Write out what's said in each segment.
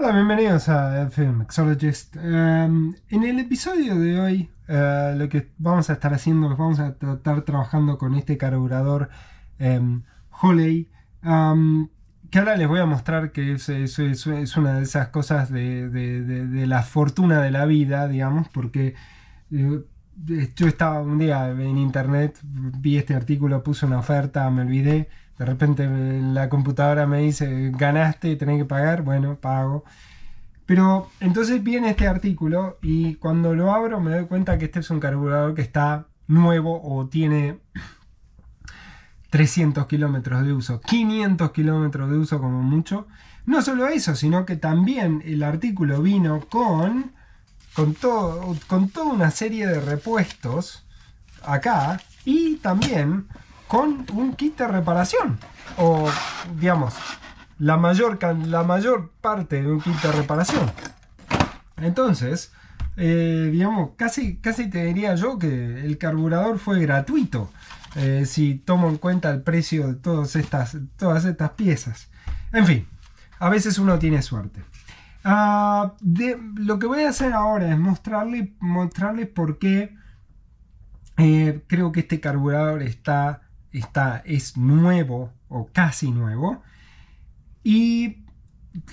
Hola, bienvenidos a Film Exologist, em, en el episodio de hoy, eh, lo que vamos a estar haciendo es vamos a estar trabajando con este carburador em, Holley. Em, que ahora les voy a mostrar que es, una de esas cosas de, la fortuna de la vida, digamos, porque eh, yo estaba un día en internet, vi este artículo, puse una oferta, me olvidé, de repente eh, la computadora me dice, ganaste, tenés que pagar, bueno, pago. Pero entonces viene este artículo y cuando lo abro me doy cuenta que este es un carburador que está nuevo o tiene 300 kilómetros de uso, 500 kilómetros de uso como mucho. No solo eso, sino que también el artículo vino con, con, todo, con toda una serie de repuestos acá y también con un kit de reparación. O, digamos, la mayor, la mayor parte de un kit de reparación. Entonces, eh, digamos, casi, casi te diría yo que el carburador fue gratuito. Eh, si tomo en cuenta el precio de todas estas, todas estas piezas. En fin, a veces uno tiene suerte. Ah, lo que voy a hacer ahora es mostrarle, mostrarles por qué eh, creo que este carburador está está, es nuevo o casi nuevo. Y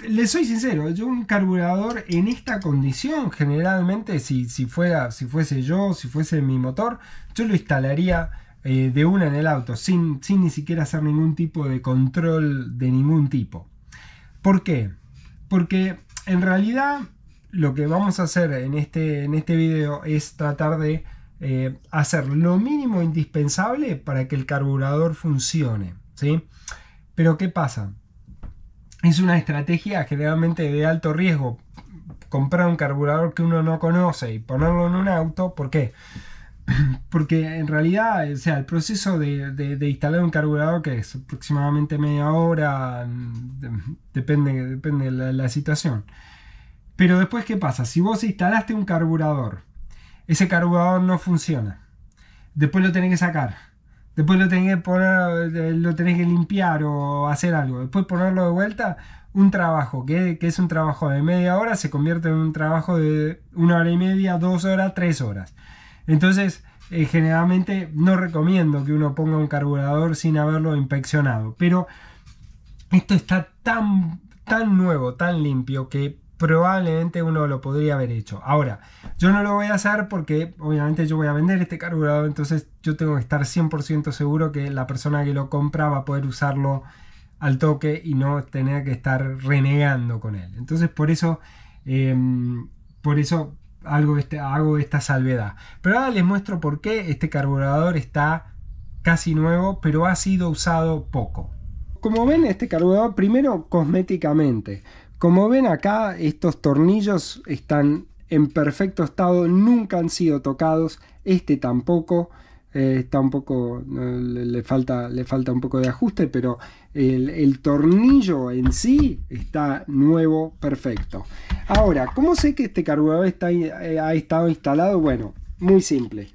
les soy sincero, yo un carburador en esta condición, generalmente, si, fuera, si fuese yo, si fuese mi motor, yo lo instalaría eh, de una en el auto, sin, sin ni siquiera hacer ningún tipo de control de ningún tipo. ¿Por qué? Porque en realidad lo que vamos a hacer en este, en este video es tratar de eh, hacer lo mínimo indispensable para que el carburador funcione. ¿sí? Pero ¿qué pasa? Es una estrategia generalmente de alto riesgo comprar un carburador que uno no conoce y ponerlo en un auto. ¿Por qué? Porque en realidad, o sea, el proceso de, instalar un carburador que es aproximadamente media hora, mm, depende, depende de la, la situación. Pero después, ¿qué pasa? Si vos instalaste un carburador ese carburador no funciona. Después lo tenés que sacar. Después lo tenés que poner, eh, lo que limpiar o hacer algo. Después ponerlo de vuelta, un trabajo, que, es un trabajo de media hora, se convierte en un trabajo de una hora y media, dos horas, tres horas. Entonces, eh, generalmente no recomiendo que uno ponga un carburador sin haberlo inspeccionado. Pero esto está tan, tan nuevo, tan limpio, que probablemente uno lo podría haber hecho. Ahora, yo no lo voy a hacer porque obviamente yo voy a vender este carburador, entonces yo tengo que estar 100% seguro que la persona que lo compra va a poder usarlo al toque y no tener que estar renegando con él. Entonces por eso, em, por eso algo este, hago esta salvedad. Pero ahora les muestro por qué este carburador está casi nuevo, pero ha sido usado poco. Como ven, este carburador primero cosméticamente. Como ven acá, estos tornillos están en perfecto estado, nunca han sido tocados, este tampoco. Eh, está un poco, le, falta, le falta un poco de ajuste, pero el, tornillo en sí está nuevo, perfecto. Ahora, ¿cómo sé que este carburador eh, ha estado instalado? Bueno, muy simple.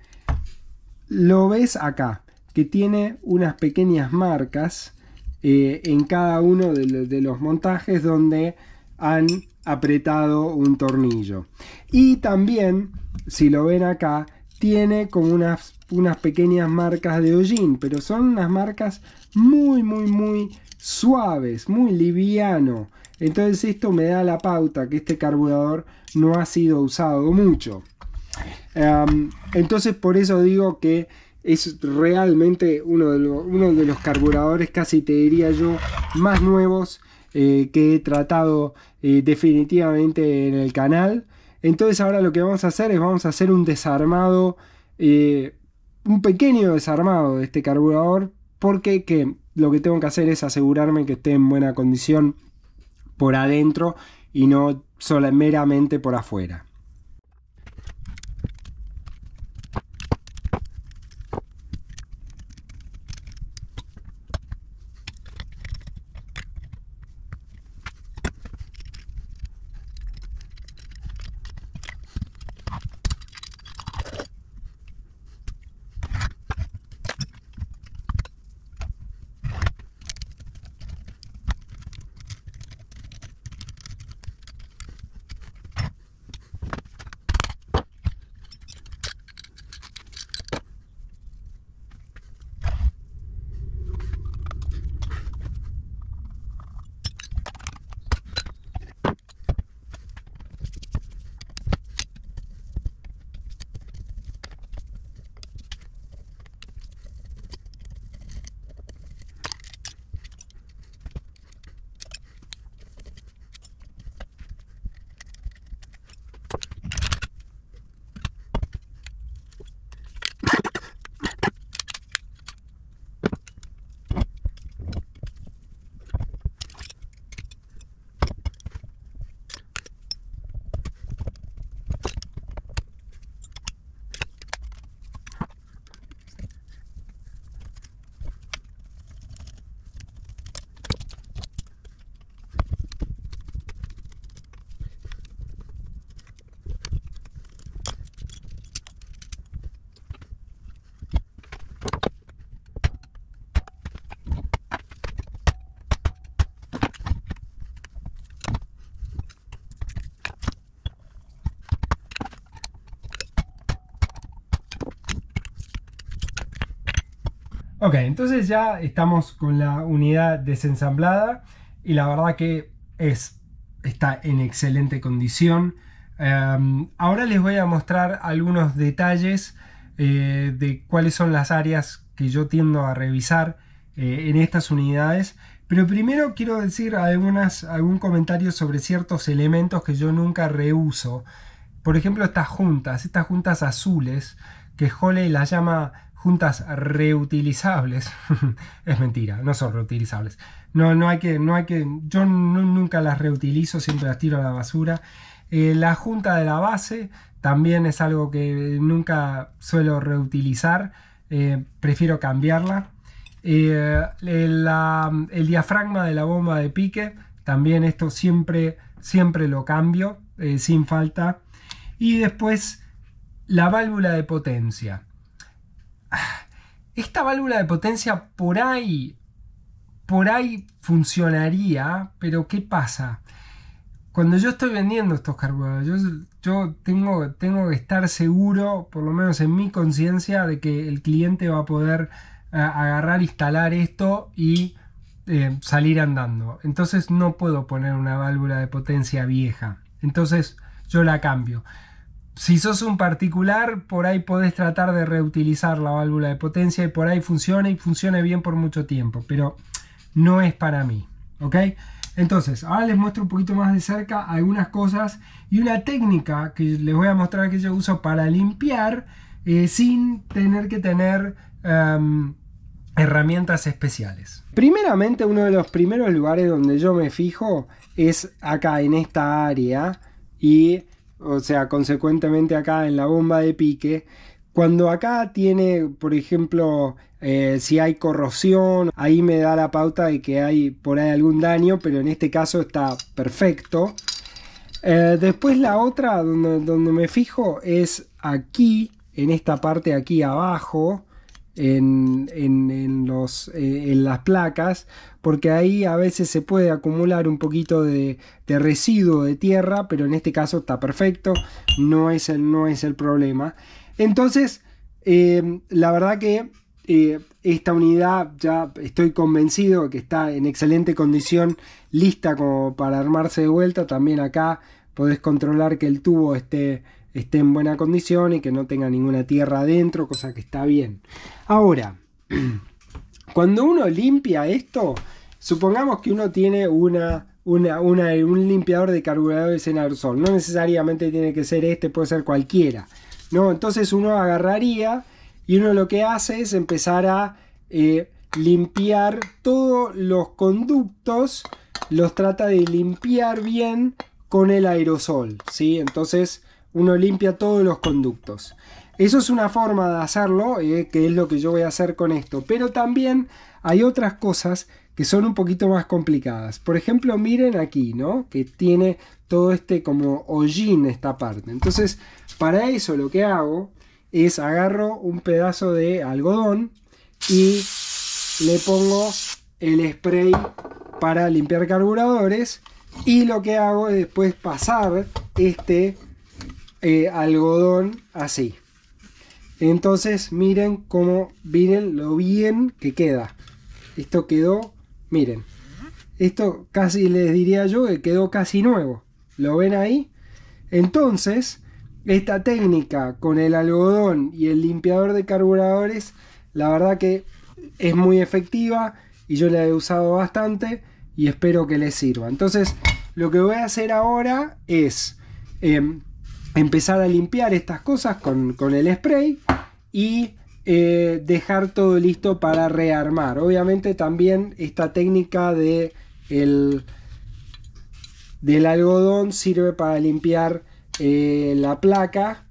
Lo ves acá, que tiene unas pequeñas marcas eh, en cada uno de los montajes donde han apretado un tornillo. Y también, si lo ven acá, tiene como unas, unas pequeñas marcas de hollín, pero son unas marcas muy, muy, muy suaves, muy liviano. Entonces esto me da la pauta que este carburador no ha sido usado mucho. Em, entonces por eso digo que es realmente uno de, uno de los carburadores, casi te diría yo, más nuevos eh, que he tratado eh, definitivamente en el canal. Entonces ahora lo que vamos a hacer es vamos a hacer un desarmado, eh, un pequeño desarmado de este carburador, porque que, lo que tengo que hacer es asegurarme que esté en buena condición por adentro y no solo, meramente por afuera. Ok, entonces ya estamos con la unidad desensamblada y la verdad que es, está en excelente condición. Em, ahora les voy a mostrar algunos detalles eh, de cuáles son las áreas que yo tiendo a revisar eh, en estas unidades. Pero primero quiero decir algunas, algún comentario sobre ciertos elementos que yo nunca reuso. Por ejemplo, estas juntas, estas juntas azules que Hole las llama juntas reutilizables. es mentira, no son reutilizables. No, no hay que, no hay que. Yo nunca las reutilizo, siempre las tiro a la basura. Eh, la junta de la base también es algo que nunca suelo reutilizar. Eh, prefiero cambiarla. Eh, el, el, diafragma de la bomba de pique, también esto siempre, siempre lo cambio, sin falta. Y después la válvula de potencia esta válvula de potencia por ahí, por ahí funcionaría, pero ¿qué pasa? Cuando yo estoy vendiendo estos carburos yo, yo tengo, tengo que estar seguro, por lo menos en mi conciencia, de que el cliente va a poder eh, agarrar, instalar esto y eh, salir andando. Entonces no puedo poner una válvula de potencia vieja. Entonces yo la cambio. Si sos un particular, por ahí podés tratar de reutilizar la válvula de potencia y por ahí funciona y funciona bien por mucho tiempo, pero no es para mí, ¿ok? Entonces, ahora les muestro un poquito más de cerca algunas cosas y una técnica que les voy a mostrar que yo uso para limpiar eh, sin tener que tener em, herramientas especiales. Primeramente, uno de los primeros lugares donde yo me fijo es acá en esta área y o sea, consecuentemente acá en la bomba de pique, cuando acá tiene, por ejemplo, eh, si hay corrosión, ahí me da la pauta de que hay por ahí algún daño, pero en este caso está perfecto. Eh, después la otra donde, me fijo es aquí, en esta parte aquí abajo, en, eh, en las placas, porque ahí a veces se puede acumular un poquito de, residuo de tierra, pero en este caso está perfecto, no es el, no es el problema. Entonces, eh, la verdad que eh, esta unidad ya estoy convencido que está en excelente condición, lista como para armarse de vuelta. También acá podés controlar que el tubo esté esté en buena condición y que no tenga ninguna tierra adentro, cosa que está bien. Ahora, Cuando uno limpia esto, supongamos que uno tiene una, un limpiador de carburadores en aerosol. No necesariamente tiene que ser este, puede ser cualquiera. ¿no? Entonces uno agarraría y uno lo que hace es empezar a eh, limpiar todos los conductos, los trata de limpiar bien con el aerosol. ¿sí? Entonces uno limpia todos los conductos. Eso es una forma de hacerlo, eh, que es lo que yo voy a hacer con esto. Pero también hay otras cosas que son un poquito más complicadas. Por ejemplo, miren aquí, ¿no? Que tiene todo este como hollín esta parte. Entonces, para eso lo que hago es agarro un pedazo de algodón y le pongo el spray para limpiar carburadores y lo que hago es después pasar este eh, algodón así entonces miren cómo, miren lo bien que queda. Esto quedó, miren, esto casi les diría yo que quedó casi nuevo. ¿Lo ven ahí? Entonces, esta técnica con el algodón y el limpiador de carburadores, la verdad que es muy efectiva y yo la he usado bastante y espero que les sirva. Entonces, lo que voy a hacer ahora es em, empezar a limpiar estas cosas con, el spray y eh, dejar todo listo para rearmar. Obviamente también esta técnica de del algodón sirve para limpiar eh, la placa,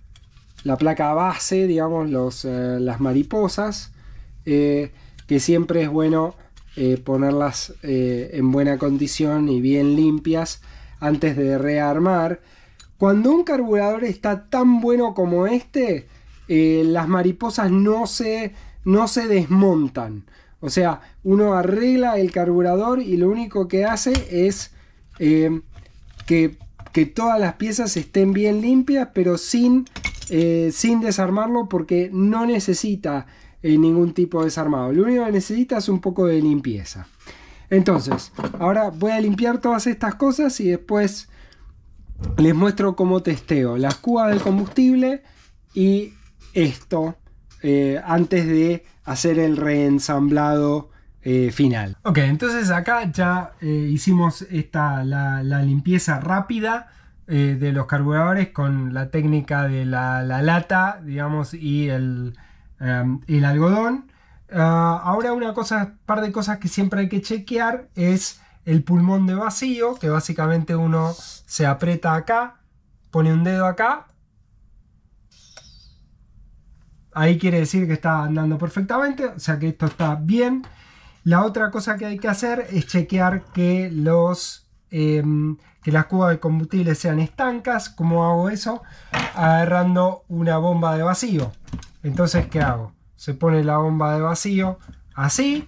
la placa base, digamos, eh, las mariposas, que siempre es bueno ponerlas en buena condición y bien limpias antes de rearmar. Cuando un carburador está tan bueno como este, eh, las mariposas no se, no se desmontan. O sea, uno arregla el carburador y lo único que hace es eh, que, todas las piezas estén bien limpias, pero sin, eh, sin desarmarlo porque no necesita ningún tipo de desarmado. Lo único que necesita es un poco de limpieza. Entonces, ahora voy a limpiar todas estas cosas y después les muestro cómo testeo la cuba del combustible y esto eh, antes de hacer el reensamblado eh, final. Ok, entonces acá ya eh, hicimos esta, la, limpieza rápida de los carburadores con la técnica de la, lata, digamos, y el, algodón. Ah, ahora una cosa, par de cosas que siempre hay que chequear es el pulmón de vacío, que básicamente uno se aprieta acá, pone un dedo acá. Ahí quiere decir que está andando perfectamente, o sea que esto está bien. La otra cosa que hay que hacer es chequear que, los, em, que las cubas de combustible sean estancas. ¿Cómo hago eso? Agarrando una bomba de vacío. Entonces, ¿qué hago? Se pone la bomba de vacío así.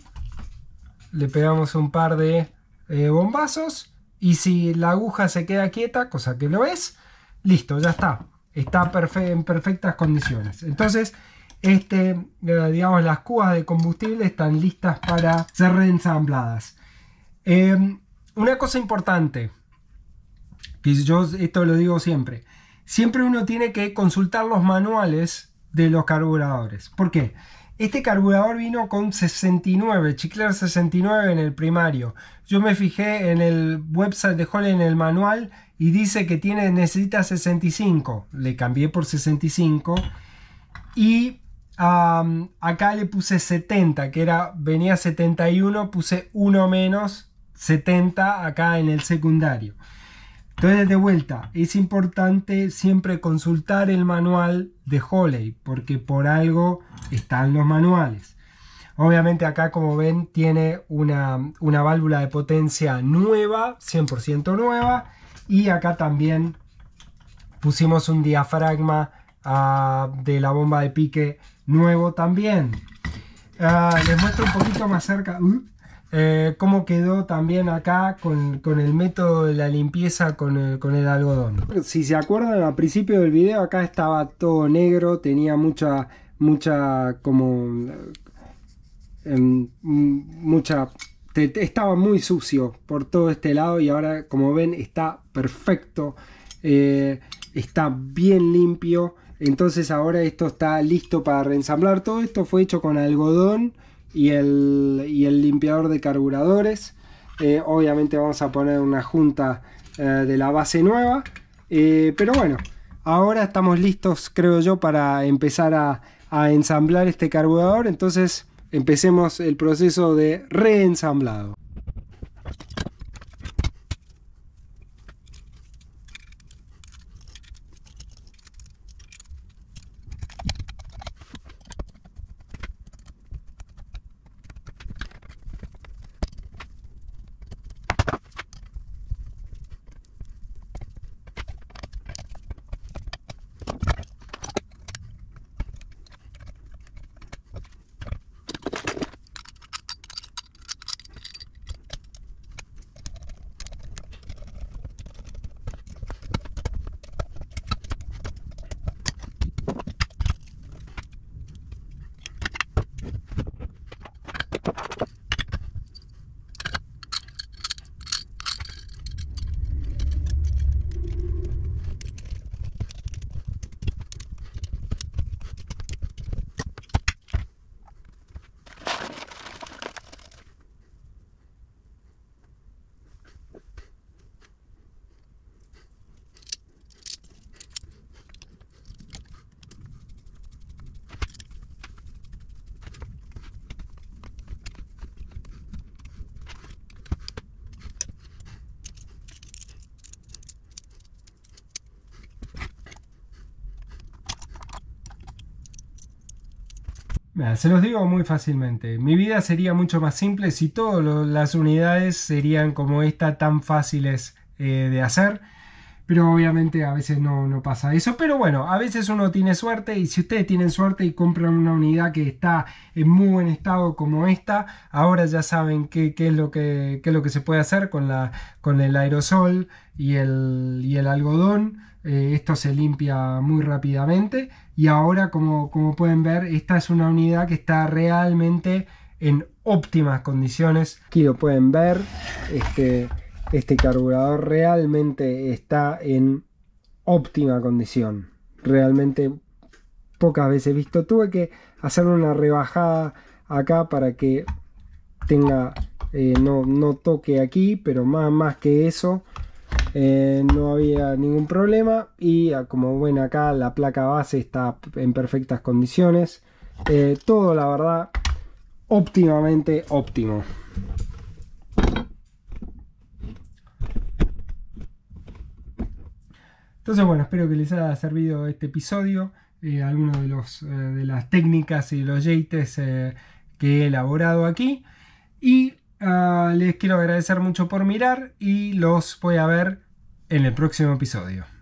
Le pegamos un par de eh, bombazos. Y si la aguja se queda quieta, cosa que lo es, listo, ya está. Está en perfectas condiciones. Entonces, este, eh, digamos, las cubas de combustible están listas para ser reensambladas. Em, una cosa importante, que yo esto lo digo siempre, siempre uno tiene que consultar los manuales de los carburadores. ¿Por qué? Este carburador vino con 69, Chicler 69 en el primario. Yo me fijé en el website de en el manual y dice que tiene, necesita 65. Le cambié por 65. Y acá le puse 70, que era, venía 71, puse 1 menos 70 acá en el secundario. Entonces, de vuelta, es importante siempre consultar el manual de Holley, porque por algo están los manuales. Obviamente acá, como ven, tiene una, válvula de potencia nueva, 100% nueva, y acá también pusimos un diafragma ah, de la bomba de pique nuevo también. Ah, les muestro un poquito más cerca. Uh, eh, ¿Cómo quedó también acá con, el método de la limpieza con el, algodón? Si se acuerdan, al principio del video acá estaba todo negro, tenía mucha, mucha, como, eh, em, mucha, estaba muy sucio por todo este lado y ahora, como ven, está perfecto, eh, está bien limpio. Entonces ahora esto está listo para reensamblar. Todo esto fue hecho con algodón y el, limpiador de carburadores. Eh, obviamente vamos a poner una junta eh, de la base nueva. Eh, pero bueno, ahora estamos listos, creo yo, para empezar a, a ensamblar este carburador. Entonces empecemos el proceso de reensamblado. se los digo muy fácilmente. Mi vida sería mucho más simple si todas las unidades serían como esta tan fáciles eh, de hacer. Pero obviamente a veces no, pasa eso. Pero bueno, a veces uno tiene suerte y si ustedes tienen suerte y compran una unidad que está en muy buen estado como esta, ahora ya saben qué, es, lo que, lo que se puede hacer con, la, con el aerosol y el, y el algodón. Eh, esto se limpia muy rápidamente y ahora como, como pueden ver esta es una unidad que está realmente en óptimas condiciones. Aquí lo pueden ver. Este, este carburador realmente está en óptima condición. Realmente pocas veces visto. Tuve que hacer una rebajada acá para que tenga, eh, no, no, toque aquí, pero más, más que eso eh, no había ningún problema. Y ah, como ven acá, la placa base está en perfectas condiciones. Eh, todo, la verdad, óptimamente óptimo. Entonces, bueno, espero que les haya servido este episodio, eh, algunas eh, de, las técnicas y los yates eh, que he elaborado aquí. Y ah, les quiero agradecer mucho por mirar y los voy a ver en el próximo episodio.